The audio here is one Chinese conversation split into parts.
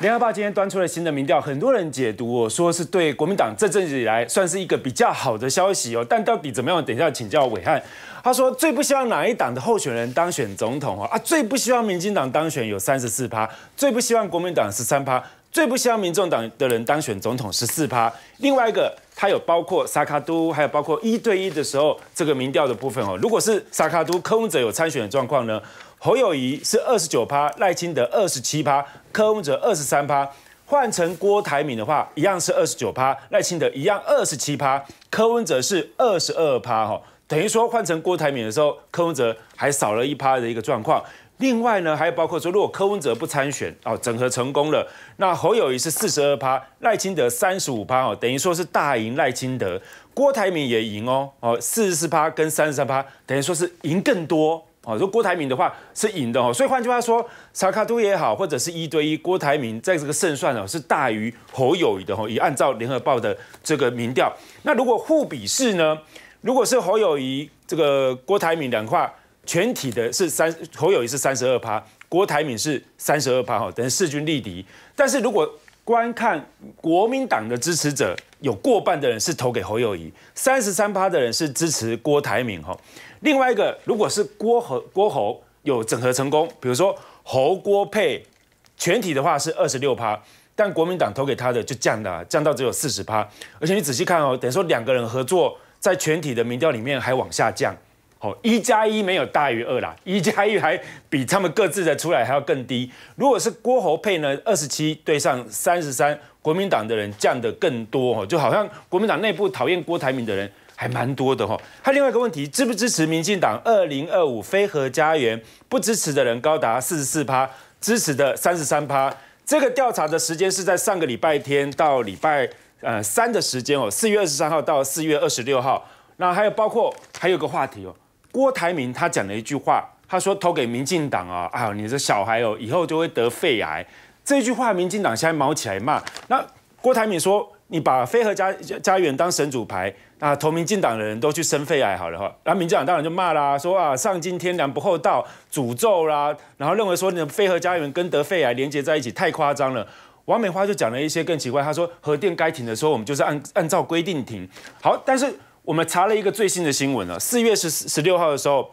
连阿爸今天端出了新的民调，很多人解读我说是对国民党这阵子来算是一个比较好的消息哦，但到底怎么样？等一下请教伟汉，他说最不希望哪一党的候选人当选总统？哈啊，最不希望民进党当选有三十四趴，最不希望国民党十三趴。最不希望民众党的人当选总统十四趴，另外一个他有包括萨卡都，还有包括一对一的时候这个民调的部分哦。如果是萨卡都、柯文哲有参选的状况呢，侯友谊是二十九趴，赖清德二十七趴，柯文哲二十三趴。换成郭台铭的话，一样是二十九趴，赖清德一样二十七趴，柯文哲是二十二趴哈，等于说换成郭台铭的时候，柯文哲还少了一趴的一个状况。另外呢，还有包括说，如果柯文哲不参选哦，整合成功了，那侯友谊是四十二趴，赖清德三十五趴哦，等于说是大赢赖清德。郭台铭也赢哦哦，四十四趴跟三十三趴，等于说是赢更多哦。如果郭台铭的话是赢的哦，所以换句话说，萨卡都也好，或者是一对一，郭台铭在这个胜算哦是大于侯友谊的哦，以按照联合报的这个民调。那如果互比试呢？如果是侯友谊这个郭台铭两块。全体的是三侯友谊是三十二趴，郭台铭是三十二趴哈，等于势均力敌。但是如果观看国民党的支持者，有过半的人是投给侯友谊，三十三趴的人是支持郭台铭哈。另外一个，如果是郭和郭侯有整合成功，比如说侯郭配，全体的话是二十六趴，但国民党投给他的就降了，降到只有四十趴。而且你仔细看哦，等于说两个人合作，在全体的民调里面还往下降。哦，一加一没有大于二啦，一加一还比他们各自的出来还要更低。如果是郭侯配呢，二十七对上三十三，国民党的人降的更多哦，就好像国民党内部讨厌郭台铭的人还蛮多的哦。还有另外一个问题，支不支持民进党二零二五非核家园？不支持的人高达四十四趴，支持的三十三趴。这个调查的时间是在上个礼拜天到礼拜呃三的时间哦，四月二十三号到四月二十六号。那还有包括还有个话题哦。郭台铭他讲了一句话，他说投给民进党啊，啊，你这小孩哦，以后就会得肺癌。这句话，民进党现在毛起来骂。那郭台铭说，你把飞核家家园当神主牌，啊，投民进党的人都去生肺癌，好了哈。后民进党当然就骂啦，说啊上尽天良不厚道，诅咒啦，然后认为说你的飞核家园跟得肺癌连接在一起，太夸张了。王美花就讲了一些更奇怪，她说核电该停的时候，我们就是按按照规定停。好，但是。我们查了一个最新的新闻啊，四月十十六号的时候，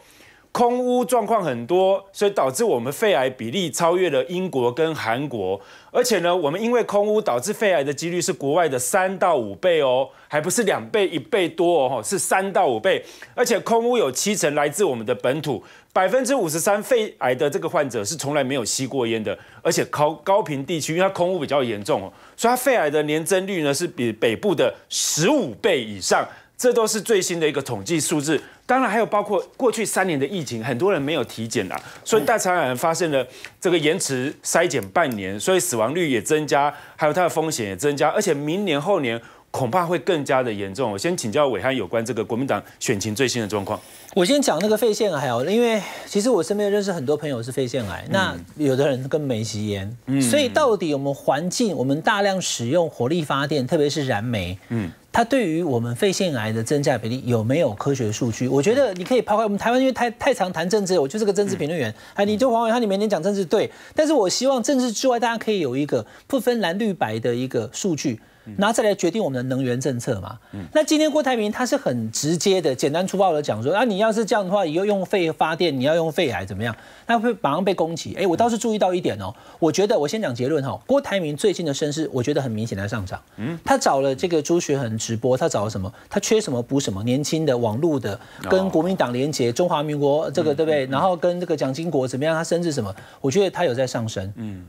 空屋状况很多，所以导致我们肺癌比例超越了英国跟韩国。而且呢，我们因为空屋导致肺癌的几率是国外的三到五倍哦，还不是两倍一倍多哦，是三到五倍。而且空屋有七成来自我们的本土，百分之五十三肺癌的这个患者是从来没有吸过烟的，而且高高频地区，因为它空污比较严重哦，所以它肺癌的年增率呢是比北部的十五倍以上。这都是最新的一个统计数字，当然还有包括过去三年的疫情，很多人没有体检啊，所以大肠癌发现了这个延迟筛检半年，所以死亡率也增加，还有它的风险也增加，而且明年后年。恐怕会更加的严重。我先请教伟汉有关这个国民党选情最新的状况。我先讲那个肺腺癌哦，因为其实我身边认识很多朋友是肺腺癌，那有的人跟梅吸烟，所以到底我们环境，我们大量使用火力发电，特别是燃煤，嗯，它对于我们肺腺癌的增加比例有没有科学数据？我觉得你可以抛开我们台湾，因为太太常谈政治，我就是个政治评论员，哎，你就黄伟汉，你每天讲政治对，但是我希望政治之外，大家可以有一个不分蓝绿白的一个数据。然后再来决定我们的能源政策嘛。那今天郭台铭他是很直接的、简单粗暴的讲说，啊，你要是这样的话，你后用废发电，你要用废海怎么样？那会马上被攻击。哎，我倒是注意到一点哦，我觉得我先讲结论哈。郭台铭最近的身势，我觉得很明显在上涨。嗯，他找了这个朱学恒直播，他找了什么？他缺什么补什么？年轻的网络的，跟国民党联结，中华民国这个对不对？然后跟这个蒋经国怎么样？他身至什么？我觉得他有在上升。嗯。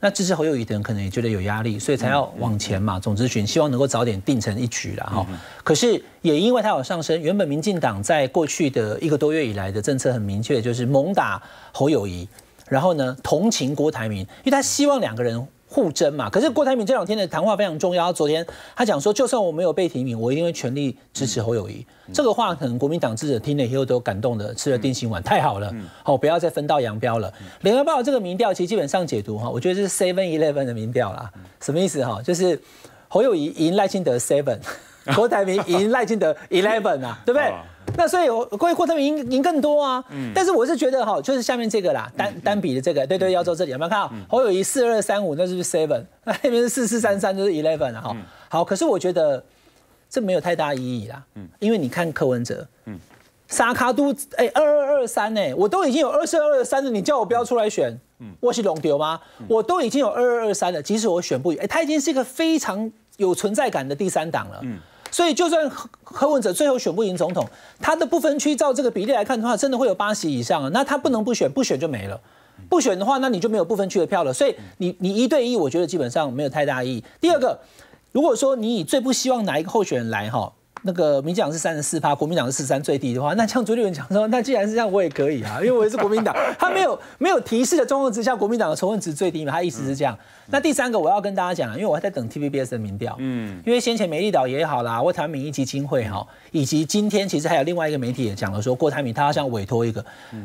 那支持侯友谊的人可能也觉得有压力，所以才要往前嘛，总咨询希望能够早点定成一局了哈。可是也因为他有上升，原本民进党在过去的一个多月以来的政策很明确，就是猛打侯友谊，然后呢同情郭台铭，因为他希望两个人。互争嘛，可是郭台铭这两天的谈话非常重要。昨天他讲说，就算我没有被提名，我一定会全力支持侯友谊。这个话可能国民党支者听以后都感动的吃了定心丸，太好了，好不要再分道扬镳了。联合报这个民调其实基本上解读哈，我觉得是 seven eleven 的民调啦，什么意思哈？就是侯友谊赢赖清德 seven，郭台铭赢赖清德 eleven 啊，对不对？那所以，我各位获得赢赢更多啊。嗯。但是我是觉得哈，就是下面这个啦，单单笔的这个，对对，要做这里有没有看到？侯友谊四二三五，那就是 seven。那那边是四四三三，就是 eleven 哈。好，可是我觉得这没有太大意义啦。嗯。因为你看柯文哲，嗯，沙卡都哎二二二三哎，我都已经有二四二二三了，你叫我不要出来选，我是龙丢吗？我都已经有二二二三了，即使我选不赢，哎，他已经是一个非常有存在感的第三党了。嗯。所以，就算何何文哲最后选不赢总统，他的不分区照这个比例来看的话，真的会有八席以上啊。那他不能不选，不选就没了。不选的话，那你就没有不分区的票了。所以，你你一对一，我觉得基本上没有太大意义。第二个，如果说你以最不希望哪一个候选人来哈。那个民进党是三十四趴，国民党是四三最低的话，那像朱立伦讲说，那既然是这样，我也可以啊，因为我也是国民党，他没有没有提示的状况之下，国民党仇恨值最低嘛，他意思是这样。那第三个我要跟大家讲，因为我还在等 TVBS 的民调，嗯，因为先前美丽岛也好啦，魏台民以及金会哈，以及今天其实还有另外一个媒体也讲了，说郭台铭他想委托一个，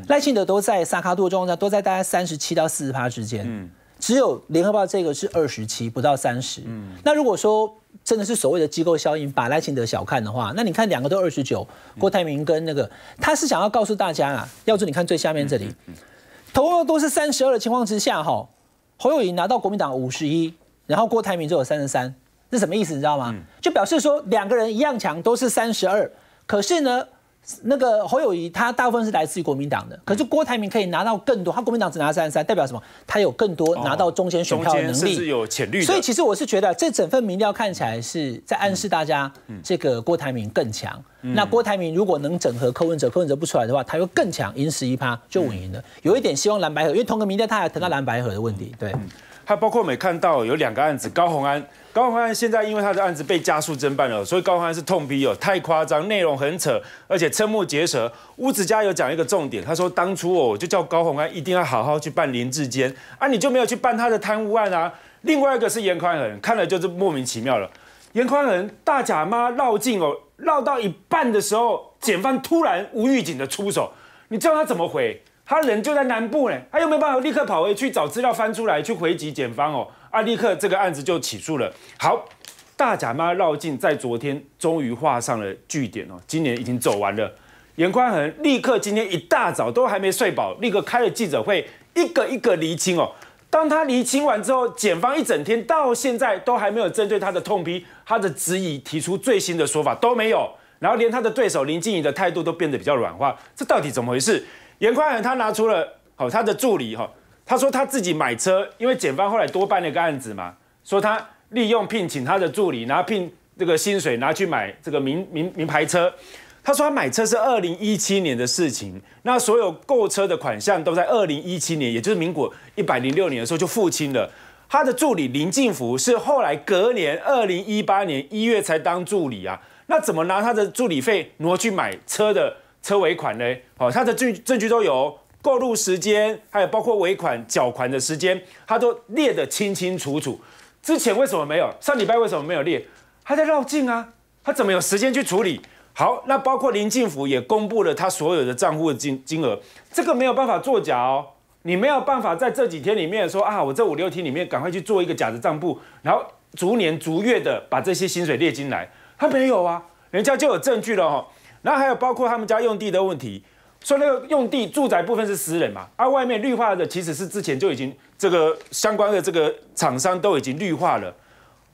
赖幸德都在萨卡度中呢，都在大概三十七到四十趴之间，嗯。只有联合报这个是二十七，不到三十。嗯，那如果说真的是所谓的机构效应把赖清德小看的话，那你看两个都二十九，郭台铭跟那个，他是想要告诉大家啊，要注你看最下面这里，投入都是三十二的情况之下，哈，侯友宜拿到国民党五十一，然后郭台铭只有三十三，是什么意思？你知道吗？就表示说两个人一样强，都是三十二，可是呢？那个侯友谊他大部分是来自于国民党的，可是郭台铭可以拿到更多，他国民党只拿三十三，代表什么？他有更多拿到中间选票的能力。所以其实我是觉得这整份民调看起来是在暗示大家，这个郭台铭更强。那郭台铭如果能整合柯文哲，柯文哲不出来的话，他又更强，赢十一趴就稳赢了。有一点希望蓝白合，因为同个民调他还谈到蓝白合的问题，对。还包括我们看到有两个案子，高宏安，高宏安现在因为他的案子被加速侦办了，所以高宏安是痛批哦，太夸张，内容很扯，而且瞠目结舌。吴子佳有讲一个重点，他说当初哦，我就叫高宏安一定要好好去办林志坚，啊，你就没有去办他的贪污案啊。另外一个是严宽恒，看了就是莫名其妙了。严宽恒大假妈绕境哦，绕到一半的时候，检方突然无预警的出手，你叫他怎么回？他人就在南部呢，他又没有办法立刻跑回去找资料翻出来去回击检方哦？啊，立刻这个案子就起诉了。好，大假妈绕境在昨天终于画上了句点哦。今年已经走完了，严宽恒立刻今天一大早都还没睡饱，立刻开了记者会，一个一个厘清哦。当他厘清完之后，检方一整天到现在都还没有针对他的痛批、他的质疑提出最新的说法都没有，然后连他的对手林静怡的态度都变得比较软化，这到底怎么回事？严宽仁他拿出了好他的助理哈，他说他自己买车，因为检方后来多办了一个案子嘛，说他利用聘请他的助理拿聘这个薪水拿去买这个名名名牌车。他说他买车是二零一七年的事情，那所有购车的款项都在二零一七年，也就是民国一百零六年的时候就付清了。他的助理林敬福是后来隔年二零一八年一月才当助理啊，那怎么拿他的助理费挪去买车的？车尾款呢？哦，他的证证据都有，购入时间，还有包括尾款缴款的时间，他都列得清清楚楚。之前为什么没有？上礼拜为什么没有列？他在绕境啊？他怎么有时间去处理？好，那包括林进福也公布了他所有的账户的金金额，这个没有办法作假哦。你没有办法在这几天里面说啊，我在五六天里面赶快去做一个假的账簿，然后逐年逐月的把这些薪水列进来。他没有啊，人家就有证据了哦。然后还有包括他们家用地的问题，说那个用地住宅部分是私人嘛，啊，外面绿化的其实是之前就已经这个相关的这个厂商都已经绿化了，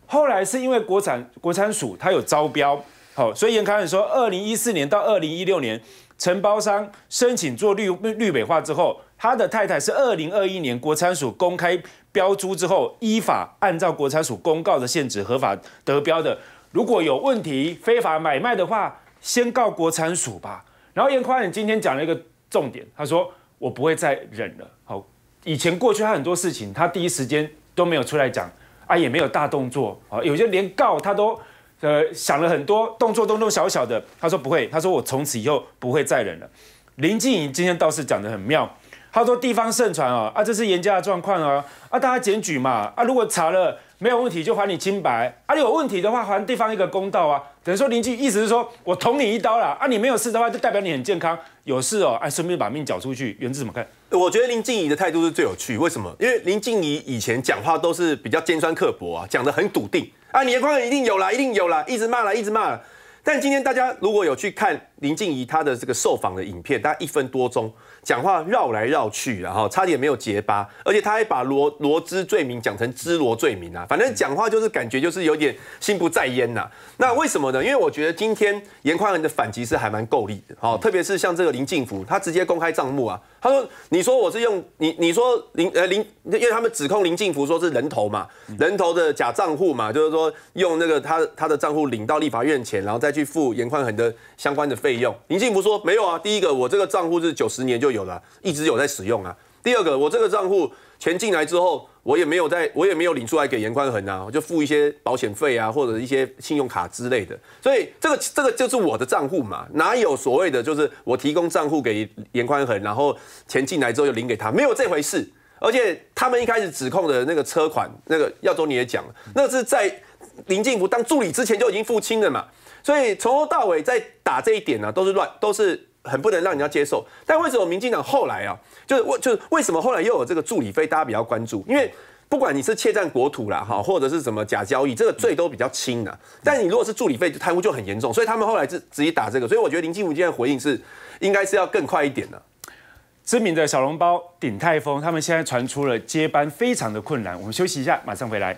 后来是因为国产国产署它有招标，好，所以严康远说，二零一四年到二零一六年，承包商申请做绿绿美化之后，他的太太是二零二一年国产署公开标租之后，依法按照国产署公告的限制合法得标的，如果有问题非法买卖的话。先告国产署吧。然后严宽仁今天讲了一个重点，他说我不会再忍了。好，以前过去他很多事情，他第一时间都没有出来讲啊，也没有大动作。啊，有些连告他都，呃，想了很多动作，东东小小的。他说不会，他说我从此以后不会再忍了。林静怡今天倒是讲的很妙，他说地方盛传啊，啊，这是严家的状况啊，啊，大家检举嘛，啊，如果查了。没有问题就还你清白，啊有问题的话还对方一个公道啊。等于说邻居意思是说我捅你一刀了啊，你没有事的话就代表你很健康，有事哦，哎顺便把命绞出去。原自怎么看？我觉得林静怡的态度是最有趣，为什么？因为林静怡以前讲话都是比较尖酸刻薄啊，讲的很笃定啊，你的光点一定有啦，一定有啦，一直骂啦，一直骂啦。但今天大家如果有去看林静怡她的这个受访的影片，概一分多钟。讲话绕来绕去，然后差点没有结巴，而且他还把罗罗之罪名讲成支罗罪名啊，反正讲话就是感觉就是有点心不在焉呐。那为什么呢？因为我觉得今天严宽仁的反击是还蛮够力的，哦，特别是像这个林进福，他直接公开账目啊，他说你说我是用你，你说林呃林，因为他们指控林进福说是人头嘛，人头的假账户嘛，就是说用那个他他的账户领到立法院前，然后再去付严宽仁的相关的费用。林进福说没有啊，第一个我这个账户是九十年就有。有了，一直有在使用啊。第二个，我这个账户钱进来之后，我也没有在，我也没有领出来给严宽恒啊，我就付一些保险费啊，或者一些信用卡之类的。所以这个这个就是我的账户嘛，哪有所谓的，就是我提供账户给严宽恒，然后钱进来之后就领给他，没有这回事。而且他们一开始指控的那个车款，那个耀中你也讲，了，那是在林进福当助理之前就已经付清了嘛。所以从头到尾在打这一点呢，都是乱，都是。很不能让人家接受，但为什么民进党后来啊，就是为就是为什么后来又有这个助理费大家比较关注？因为不管你是窃占国土啦，哈，或者是什么假交易，这个罪都比较轻的，但你如果是助理费贪污就很严重，所以他们后来是直接打这个。所以我觉得林进武今天回应是应该是要更快一点的。知名的小笼包鼎泰丰，他们现在传出了接班非常的困难，我们休息一下，马上回来。